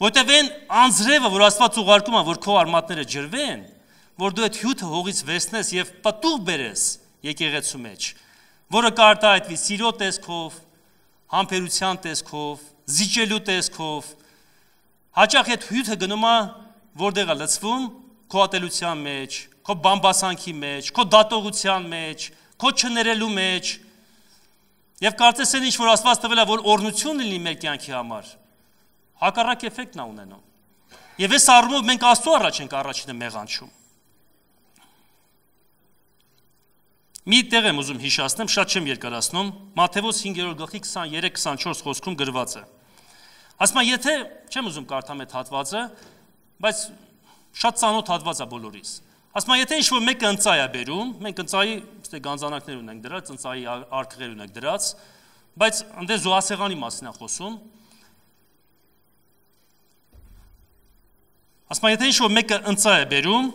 Որտեվ այն անձրևը, որ Աստված ուղարկում է, որ քո արմատները ջրվեն, որ դու այդ հյութը հողից վերցնես եւ պատուղ բերես եկեղեցու մեջ, որը կարտահայտվի սիրո տեսքով, համբերության տեսքով, զիջելու տեսքով։ Հաճախ այդ հյութը գնում է որտեղ է լցվում քո ատելության մեջ, քո բամբասանքի մեջ, քո դատողության մեջ, քո չներելու մեջ։ Եվ կարծես այն ինչ որ Աստված տվել է, որ օրնություն լինի մեր կյանքի համար, Հակառակ էֆեկտն է ունենում։ Եվ այս առումով մենք Աստծո առաջ ենք առաջինը մեղանչում։ Մի տեղ եմ ուզում հիշացնեմ, շատ չեմ երկարացնում, Մատթեոս 5-րդ գլխի 23-24 խոսքում գրված է։ Ասում եմ, եթե չեմ ուզում կարդամ այդ հատվածը, բայց շատ ցանոթ հատված է բոլորիս։ Ասում եմ, եթե ինչ-որ մեկը ընծայ է բերում, մենք ընծայի, ասես գանձանակներ ունենք դրած, ընծայի արկղեր ունենք դրած, բայց այնտեղ զոհասեղանի մասին է խոսում, Ասում եթե ինչ որ մեկը ընծա է բերում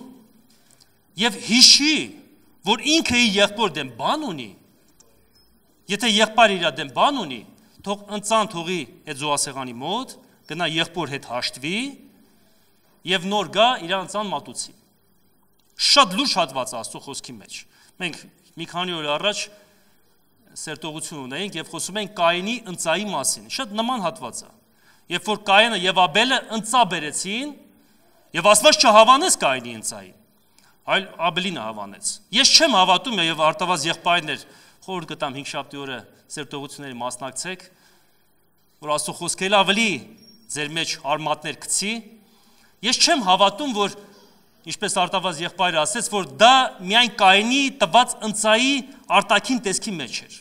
եւ հիշի, որ ինքը իր եղբոր դեմ բան ունի, եթե եղբարը իր դեմ բան ունի, թող ընծան թողի այդ զոհասեղանի մոտ, գնա եղբոր հետ հաշտվի եւ նոր գա իր ընծան մատուցի։ Շատ լուրջ հատված Աստծո խոսքի մեջ։ Մենք մի քանի օր առաջ սերտողություն ունենք եւ խոսում ենք Կայինի ընծայի մասին։ Շատ նման հատված է։ Երբ որ Կայինը եւ Աբելը ընծա բերեցին, Եվ Աստված չհավանեց Կայնի ինձ այն, այլ Աբելինը հավանեց։ Ես չեմ հավատում եւ արտավազ եղբայրներ խորհուրդ կտամ 5 շաբթի օրը ծերտողությունների մասնակցեք, որ Աստծո խոսքերը ավելի ձեր մեջ արմատներ գցի։ Ես չեմ հավատում, որ ինչպես արտավազ եղբայրը ասեց, որ դա միայն Կայնի տված ընծայի արտաքին տեսքի մեջ էր։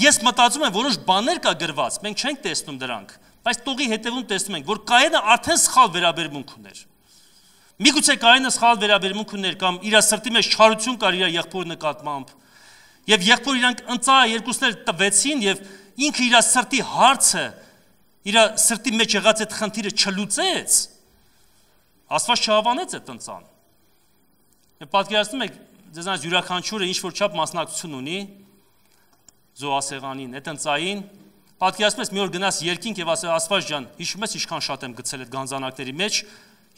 Ես մտածում եմ, որոշ բաներ կա գրված, մենք չենք տեսնում դրանք, բայց տողի հետևում տեսնում ենք, որ Կայենը արդեն սխալ վերաբերմունք ուներ։ Միգուցե Կայենը սխալ վերաբերմունք ուներ կամ իր սրտի մեջ չարություն կար իր եղբոր նկատմամբ։ Եվ եղբոր իրանք ընծա երկուսներ տվեցին եւ ինքը իր սրտի հարցը, իր սրտի մեջ եղած այդ խնդիրը չլուծեց։ Աստված չհավանեց այդ ընծան։ Եվ պատկերացնում եք, դեզանից յուրաքանչյուրը ինչ որ չափ մասնակցություն ունի զոհասեղանին, հետընծային, պատկերացնում ես մի օր գնաս երկինք եւ ասես Աստված ջան, հիշում ես ինչքան շատ եմ գցել այդ գանձանակների մեջ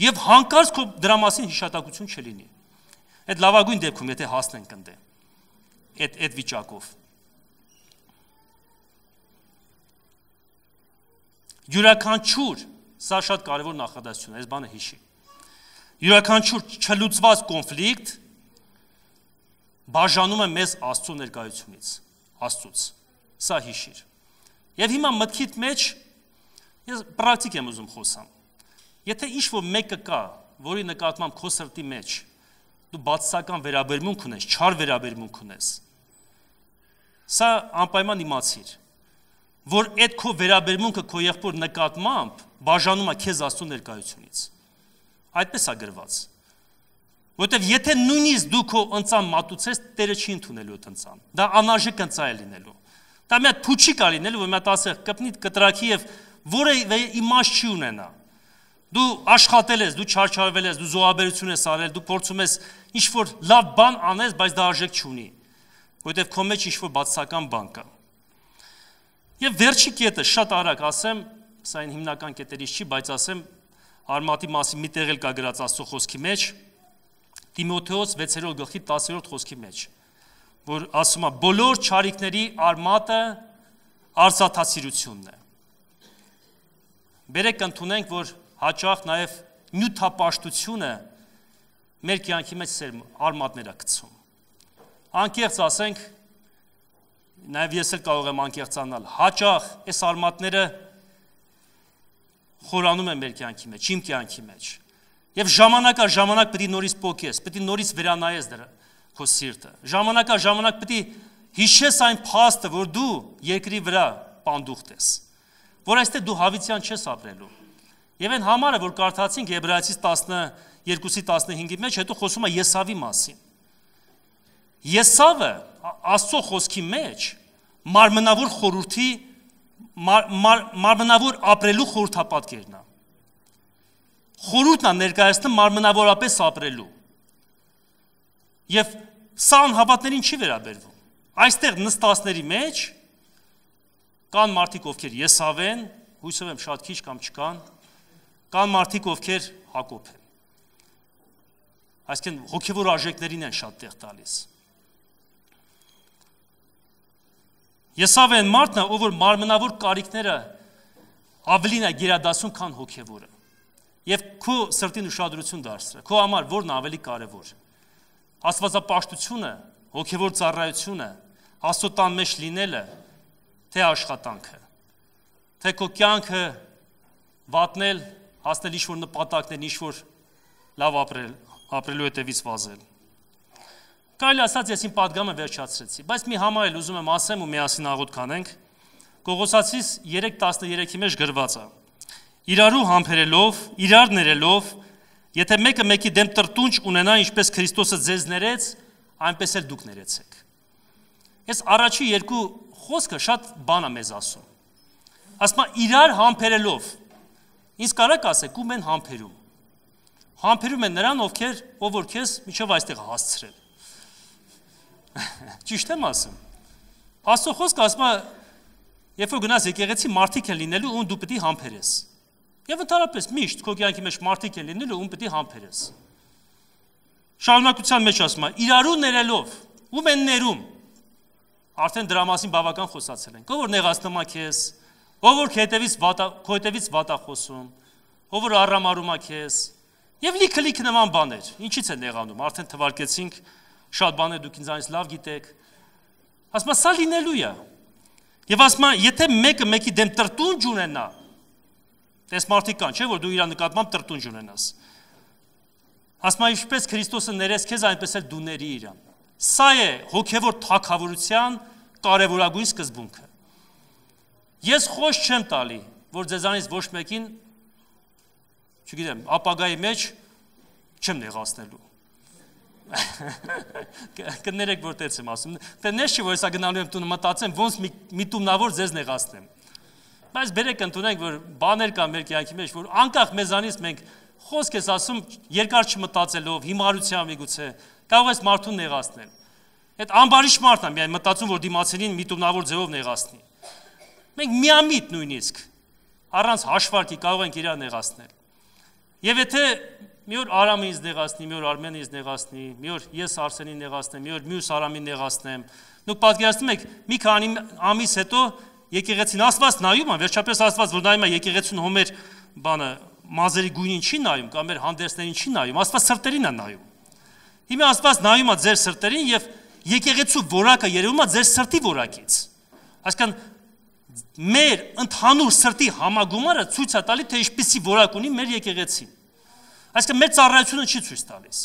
եւ հանկարծ քո դրա մասին հիշատակություն չլինի։ Այդ լավագույն դեպքում եթե հասնենք ընդ այդ այդ վիճակով։ Յուրաքանչյուր, սա շատ կարևոր նախադասություն է, այս բանը հիշի։ Յուրաքանչյուր չլուծված կոնֆլիկտ բաժանում է մեզ Աստծո ներկայությունից Աստծուց։ Սա հիշիր։ Եվ հիմա մտքիդ մեջ ես պրակտիկ եմ ուզում խոսամ։ Եթե ինչ որ մեկը կա, որի նկատմամբ քո սրտի մեջ դու բացասական վերաբերմունք ունես, չար վերաբերմունք ունես, սա անպայման իմացիր, որ այդ քո վերաբերմունքը քո եղբոր նկատմամբ բաժանում է քեզ Աստծո ներկայությունից։ Այդպես է գրված։ Որտեվ եթե նույնիսկ դու քո ընծան մատուցես, Տերը չի ընդունելու այդ ընծան։ Դա անարժեք ընծա է լինելու։ Դա մի հատ փուչի կա լինելու, որ մի հատ ասեղ կպնիտ կտրակի եւ որևէ իմաստ չի ունենա։ Դու աշխատել ես, դու չարչարվել ես, դու զոհաբերություն ես արել, դու փորձում ես ինչ որ լավ բան անես, բայց դա արժեք չունի, որովհետև քո մեջ ինչ որ բացական բան կա։ Եվ վերջի կետը շատ արագ ասեմ, սա այն հիմնական կետերից չի, բայց ասեմ արմատի մասին մի տեղ էլ կա գրած Աստծո խոսքի մեջ, Տիմոթեոս 6-րդ գլխի 10-րդ խոսքի մեջ, որ ասում է բոլոր ճարիքների արմատը արծաթասիրությունն է։ Բերեք ընդունենք, որ հաճախ նաև նյութապաշտությունը մեր կյանքի մեջ սեր արմատներ է գցում։ Անկեղծ ասենք, նաև ես էլ կարող եմ անկեղծանալ, հաճախ այս արմատները խորանում են մեր կյանքի մեջ, իմ կյանքի մեջ։ մեջ Եվ ժամանակա ժամանակ պետք է նորից փոքես, պետք է նորից վերանայես դրա քո սիրտը։ Ժամանակա ժամանակ պետք է հիշես այն փաստը, որ դու երկրի վրա պանդուխտ ես, որ այստեղ դու հավիտյան չես ապրելու։ Եվ այն համարը, որ կարդացինք Եբրայեցիս 12-ի 15-ի մեջ, հետո խոսում է Եսավի մասին։ Եսավը Աստծո խոսքի մեջ մարմնավոր խորհրդի մար, մար, մարմնավոր ապրելու խորհրդապատկերն է։ մար, խորհուրդն է ներկայացնում մարմնավորապես ապրելու։ Եվ սա անհավատներին չի վերաբերվում։ Այստեղ նստածների մեջ կան մարդիկ, ովքեր Եսավ են, հույսով եմ շատ քիչ կամ չկան, կան մարդիկ, ովքեր Հակոբ են։ Այսինքն հոգևոր արժեքներին են շատ տեղ տալիս։ Եսավ են մարդն, ով որ մարմնավոր կարիքները ավելին է գերադասում, քան հոգևորը եւ քո սրտին ուշադրություն դարձրե։ Քո համար որն ավելի կարեւոր։ Աստվածապաշտությունը, հոգեվոր ծառայությունը, Աստծո տան մեջ լինելը, թե աշխատանքը, թե քո կյանքը վատնել, հասնել ինչ-որ նպատակներ, ինչ-որ լավ ապրել, ապրելու հետևից վազել։ Կարելի ասած ես իմ падգամը վերջացրեցի, բայց մի համար էլ ուզում եմ ասեմ ու միասին աղոտ կանենք։ Գողոսացիս 3:13-ի մեջ գրված է իրարու համբերելով, իրար ներելով, եթե մեկը մեկի դեմ տրտունջ ունենա, ինչպես Քրիստոսը ձեզ ներեց, այնպես էլ դուք ներեցեք։ Ես առաջի երկու խոսքը շատ բան է մեզ ասում։ Ասում է իրար համբերելով։ Ինչ կարակ ասեք, ում են համբերում։ Համբերում են նրան, ովքեր, ով որ քեզ միջով այստեղ հասցրել։ Ճիշտ եմ ասում։ Աստծո խոսքը ասում է, երբ որ գնաս եկեղեցի մարդիկ են լինելու, ում դու պետք է համբերես։ Եվ ընդհանրապես միշտ քո կյանքի մեջ մարդիկ են լինելու, ում պետք է համբերես։ Շարունակության մեջ ասում է՝ իրարու ներելով, ում են ներում։ Արդեն դրա մասին բավական խոսացել ենք։ Ով որ նեղացնում է քեզ, ով որ հետևից վատա, քո հետևից վատա խոսում, ով որ առամարում է քեզ։ Եվ լիքը-լիք նման բաներ։ Ինչից է նեղանում։ Արդեն թվարկեցինք շատ բաներ դուք ինձանից լավ գիտեք։ Ասում է, սա լինելու է։ Եվ ասում է, եթե մեկը մեկի դեմ տրտունջ ունենա, Տես մարդիկ կան, չէ՞ որ դու իր նկատմամբ տրտունջ ունենաս։ Հասմա ինչպես Քրիստոսը ներես քեզ, այնպես էլ դու ների իրան։ Սա է հոգևոր թակավորության կարևորագույն սկզբունքը։ Ես խոս չեմ տալի, որ ձեզանից ոչ մեկին չգիտեմ, ապագայի մեջ չեմ նեղացնելու։ Կներեք, որ տենց եմ ասում։ Դե ներս չի, որ հեսա գնալու եմ տունը մտածեմ, ոնց միտումնավոր ձեզ նեղացնեմ։ մի Բայց բերեք ընդունենք, որ բաներ կան մեր կյանքի մեջ, որ անկախ մեզանից մենք խոսք ես ասում երկար չմտածելով, հիմարությամբ միգուցե կարող ես մարդուն նեղացնել։ Այդ ամբարիշ մարդն է միայն մտածում, որ դիմացին միտումնավոր ձևով նեղացնի։ Մենք միամիտ նույնիսկ առանց հաշվարկի կարող ենք իրար նեղացնել։ Եվ եթե մի օր Արամը ինձ նեղացնի, մի օր Արմենը ինձ նեղացնի, մի օր ես Արսենին նեղացնեմ, մի օր մյուս Արամին նեղացնեմ, դուք պատկերացնում եք, մի քանի ամիս հետո եկեղեցին, Աստված նայում է, վերջապես Աստված որ նայում է եկեղեցուն հոմեր բանը մազերի գույնին չի նայում կամ մեր հանդերձներին չի նայում, Աստված սրտերին է նայում։ Հիմա Աստված նայում է ձեր սրտերին եւ եկեղեցու որակը երևում է ձեր սրտի որակից։ Այսինքն մեր ընդհանուր սրտի համագումարը ցույց է տալի, թե ինչպիսի որակ ունի մեր եկեղեցին։ Այսինքն մեր ծառայությունը չի ցույց տալիս։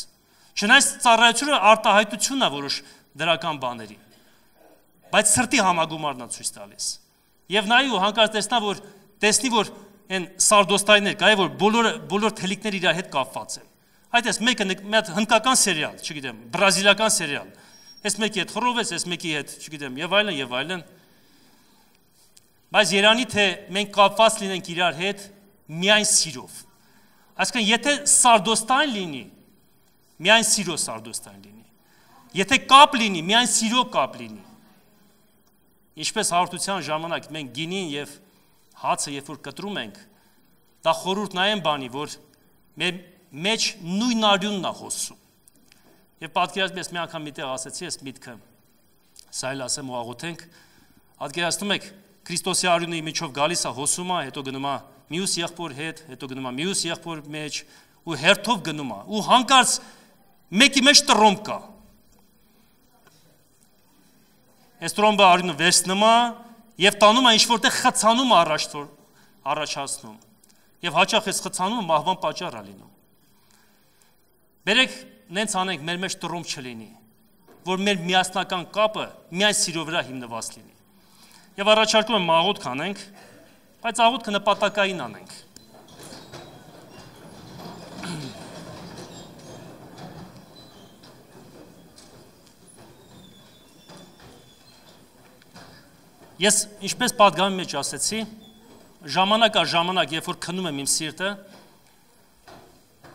Չնայած ծառայությունը արտահայտությունն է որոշ դրական բաների։ Բայց սրտի համագումարն է ցույց տալիս եւ նայու հանկարծ տեսնա որ տեսնի որ այն սարդոստայներ կա, որ բոլոր բոլոր թելիկները իր հետ կապված են։ Այդ էս մեկը մի հատ հնդկական սերիալ, չգիտեմ, բրազիլական սերիալ։ Էս մեկի հետ խռով ես, էս մեկի հետ, չգիտեմ, եւ այլն եւ այլն։ Բայց Երանի թե մենք կապված լինենք իրար հետ միայն սիրով։ Այսինքն եթե սարդոստայն լինի, միայն սիրո սարդոստայն լինի։ Եթե կապ լինի, միայն սիրո կապ լինի։ Ինչպես հաղորդության ժամանակ մենք գինին եւ հացը երբ որ կտրում ենք, դա խորհուրդն այն բանի, որ մեր մեջ նույն արյունն է խոսում։ Եվ պատկերացնում ես մի անգամ միտեղ ասացի ես միտքը։ Սա էլ ասեմ ու աղոթենք։ Պատկերացնում եք Քրիստոսի արյունը իմիջով գալիս է հոսում է, հետո գնում է մյուս եղբոր հետ, հետո գնում է մյուս եղբոր մեջ ու հերթով գնում է։ Ու հանկարծ մեկի մեջ տրոմբ կա։ Այս տրոմբը արյունը վերցնում է եւ տանում է ինչ որտեղ խցանում առաջ թոր առաջացնում։ Եվ հաճախ այս խցանումը մահվան պատճառ է լինում։ Բերեք նենց անենք մեր մեջ տրոմ չլինի, որ մեր միասնական կապը միայն սիրո վրա հիմնված լինի։ Եվ առաջարկում եմ աղոտ կանենք, բայց աղոտ կնպատակային անենք։ Ես ինչպես պատգամի մեջ ասեցի, ժամանակ ա ժամանակ, երբ որ քնում եմ իմ սիրտը,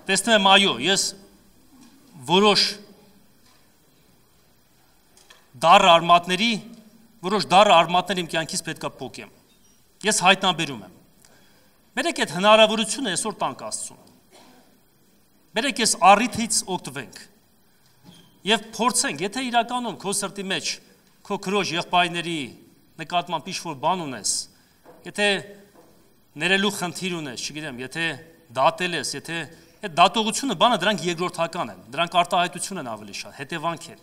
տեսնում եմ այո, ես որոշ դառը արմատների, որոշ դառը արմատներ իմ կյանքից պետքա փոկեմ։ Ես հայտնաբերում եմ։ Մերեք այդ հնարավորությունը այսօր տանք Աստծուն։ Մերեք այս առիթից օգտվենք։ Եվ փորձենք, եթե իրականում քո սրտի մեջ քո քրոջ եղբայրների նկատմամբ ինչ-որ բան ունես, եթե ներելու խնդիր ունես, չգիտեմ, եթե դատել ես, եթե այդ դատողությունը բանը դրանք երկրորդական են, դրանք արտահայտություն են ավելի շատ, հետևանք են։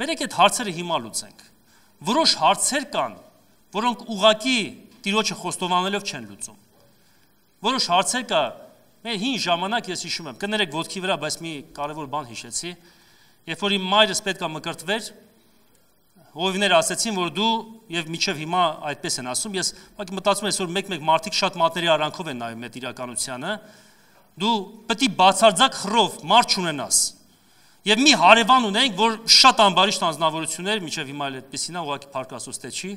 Մերեք այդ հարցերը հիմա լուծենք։ Որոշ հարցեր կան, որոնք ուղակի տիրոջը խոստովանելով չեն լուծում։ Որոշ հարցեր կա, մեր հին ժամանակ ես հիշում եմ, կներեք ոտքի վրա, բայց մի կարևոր բան հիշեցի, երբ որ իմ մայրս պետք է մկրտվեր, հովիվները ասացին, որ դու եւ միչեւ հիմա այդպես են ասում, ես ուղղակի մտածում եմ, այսօր մեկ-մեկ մարդիկ շատ մատների արանքով են նայում այդ իրականությանը։ Դու պետք է բացարձակ հրով մարդ չունենաս։ Եվ մի հարևան ունենք, որ շատ ամբարիշտ անznավորություններ միջև հիմա էլ այդպեսին է, ուղղակի փարկասոս թե չի։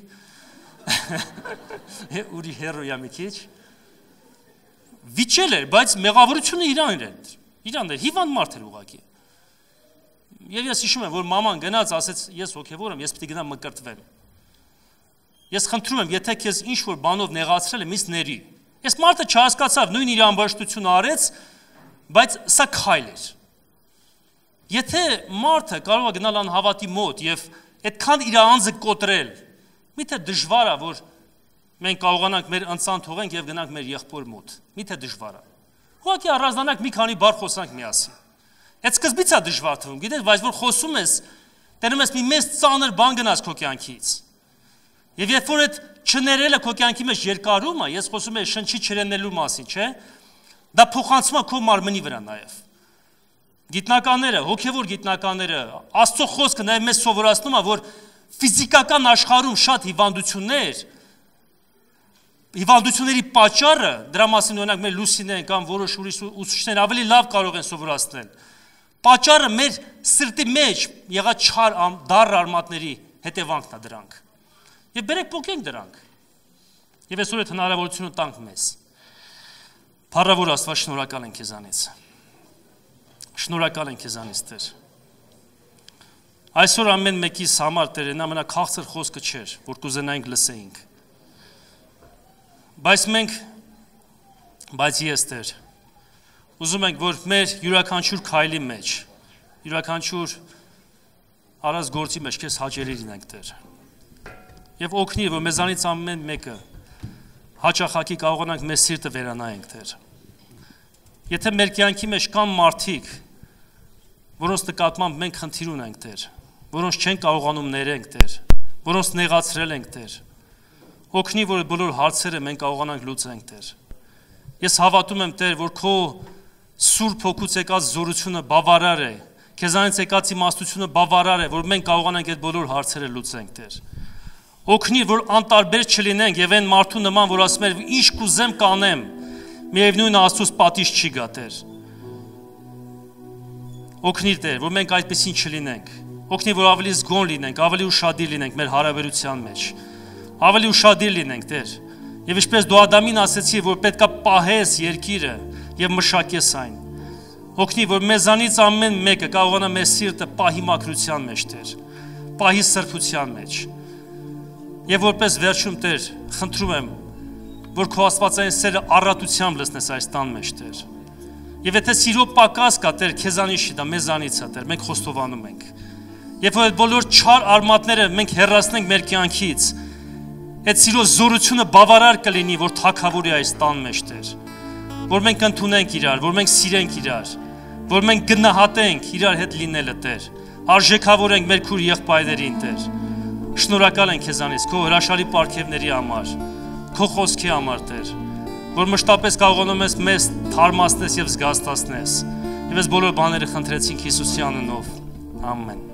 Ուրի հերոյա մի քիչ։ Վիճել էր, բայց մեղավորությունը իրան էր։ Իրան էր, հիվանդ մարդ էր ուղղակի։ Եվ ես հիշում եմ, որ մաման գնաց ասեց, ես հոգևոր եմ, ես պիտի գնամ մկրտվել։ Ես խնդրում եմ, եթե քեզ ինչ որ բանով նեղացրել եմ, ինձ ների։ Ես մարդը չհասկացավ, նույն իր ամբաշտությունը արեց, բայց սա քայլ էր։ Եթե մարդը կարող է գնալ անհավատի մոտ եւ այդքան իր անձը կոտրել, միթե դժվար է, որ մենք կարողանանք մեր ընցան թողենք եւ գնանք մեր եղբոր մոտ։ Միթե դժվար է։ Ուղղակի առանձնանակ մի քանի բառ խոսանք միասին։ Այդ սկզբից է դժվար թվում, գիտես, բայց որ խոսում ես, տերում ես մի մեծ ծանր բան գնաց քո կյանքից։ Եվ երբ որ այդ չներելը քո կյանքի մեջ երկարում է, ես խոսում եմ շնչի չրենելու մասին, չէ՞։ Դա փոխանցում է քո մարմնի վրա նաև։ Գիտնականները, հոգևոր գիտնականները, Աստծո խոսքը նաև մեզ սովորացնում է, որ ֆիզիկական աշխարհում շատ հիվանդություններ, հիվանդությունների պատճառը, դրա մասին օրինակ մեր լուսինեն կամ որոշ ուրիշ ուսուցիչներ ավելի լավ կարող են սովորացնել։ Պաճառը մեր սրտի մեջ եղած չար դառը արմատների հետևանքն է դրանք։ Եվ բերեք փոքենք դրանք։ Եվ այսօր այդ հնարավորությունը տանք մեզ։ Փառավոր Աստված, շնորհակալ ենք քեզանից։ Շնորհակալ ենք քեզանից, Տեր։ Այսօր ամեն մեկիս համար Տեր այն ամենակաղցր խոսքը չէր, որ կուզենայինք լսեինք։ Բայց մենք բայց ես Տեր Ուզում ենք, որ մեր յուրաքանչյուր քայլի մեջ, յուրաքանչյուր առած գործի մեջ քեզ հաճելի լինենք Տեր։ Եվ օգնի, որ մեզանից ամեն մեկը հաճախակի կարողանանք մեր սիրտը վերանայենք Տեր։ Եթե մեր կյանքի մեջ կան մարդիկ, որոնց նկատմամբ մենք խնդիր ունենք Տեր, որոնց չեն կարողանում ներենք Տեր, որոնց նեղացրել ենք Տեր, օգնի, որ բոլոր հարցերը մենք կարողանանք լուծենք Տեր։ Ես հավատում եմ Տեր, որ քո Սուրբ հոգուց եկած զորությունը բավարար է, քեզանից եկած իմաստությունը բավարար է, որ մենք կարողանանք այդ բոլոր հարցերը լուծենք, Տեր։ Օգնիր, որ անտարբեր չլինենք եւ այն մարդու նման, որ ասում է, ինչ կուզեմ կանեմ, միևնույն Աստծո պատիժ չի գա, Տեր։ Օգնիր, Տեր, որ մենք այդպեսին չլինենք։ Օգնիր, որ ավելի զգոն լինենք, ավելի ուրախadir լինենք մեր հարաբերության մեջ։ Ավելի ուրախadir լինենք, Տեր։ Եվ ինչպես դու Ադամին ասացի, որ պետքա պահես երկիրը, եւ մշակես այն։ Օգնի, որ մեզանից ամեն մեկը կարողանա մեր սիրտը պահի մաքրության մեջ, Տեր, պահի սրբության մեջ։ Եվ որպես վերջում, Տեր, խնդրում եմ, որ քո աստվածային սերը առատությամբ լցնես այս տան մեջ, Տեր։ Եվ եթե սիրո պակաս կա, Տեր, քեզանից չի դա, մեզանից է, Տեր, մենք խոստովանում ենք։ Երբ որ այդ բոլոր չար արմատները մենք հեռացնենք մեր կյանքից, այդ սիրո զորությունը բավարար կլինի, որ թակավորի այս տան մեջ, Տեր որ մենք ընդունենք իրար, որ մենք սիրենք իրար, որ մենք գնահատենք իրար հետ լինելը, Տեր։ Արժեքավորենք մեր քուր եղբայրերին, Տեր։ Շնորհակալ ենք քեզանից քո հրաշալի պարգևների համար, քո խոսքի համար, Տեր, որ մշտապես կարողանում ես մեզ թարմացնես եւ զգաստացնես։ Եվ այս բոլոր բաները խնդրեցինք Հիսուսի անունով։ Ամեն։